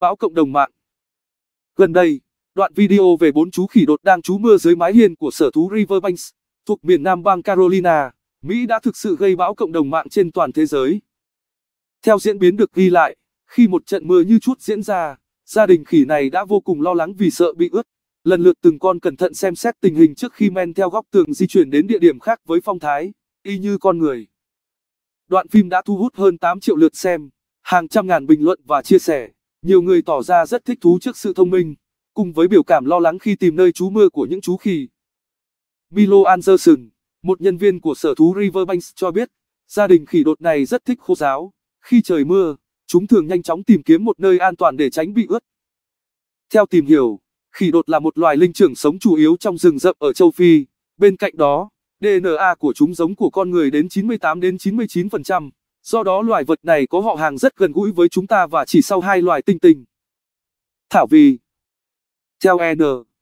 Báo cộng đồng mạng Gần đây, đoạn video về bốn chú khỉ đột đang trú mưa dưới mái hiên của sở thú Riverbanks, thuộc miền nam bang Carolina, Mỹ đã thực sự gây bão cộng đồng mạng trên toàn thế giới. Theo diễn biến được ghi lại, khi một trận mưa như chút diễn ra, gia đình khỉ này đã vô cùng lo lắng vì sợ bị ướt. Lần lượt từng con cẩn thận xem xét tình hình trước khi men theo góc tường di chuyển đến địa điểm khác với phong thái, y như con người. Đoạn phim đã thu hút hơn 8 triệu lượt xem, hàng trăm ngàn bình luận và chia sẻ nhiều người tỏ ra rất thích thú trước sự thông minh, cùng với biểu cảm lo lắng khi tìm nơi trú mưa của những chú khỉ. Milo Anderson, một nhân viên của sở thú Riverbanks cho biết, gia đình khỉ đột này rất thích khô giáo. Khi trời mưa, chúng thường nhanh chóng tìm kiếm một nơi an toàn để tránh bị ướt. Theo tìm hiểu, khỉ đột là một loài linh trưởng sống chủ yếu trong rừng rậm ở châu Phi. Bên cạnh đó, DNA của chúng giống của con người đến 98 đến 99%. Do đó loài vật này có họ hàng rất gần gũi với chúng ta và chỉ sau hai loài tinh tinh. Thảo vi, Theo N.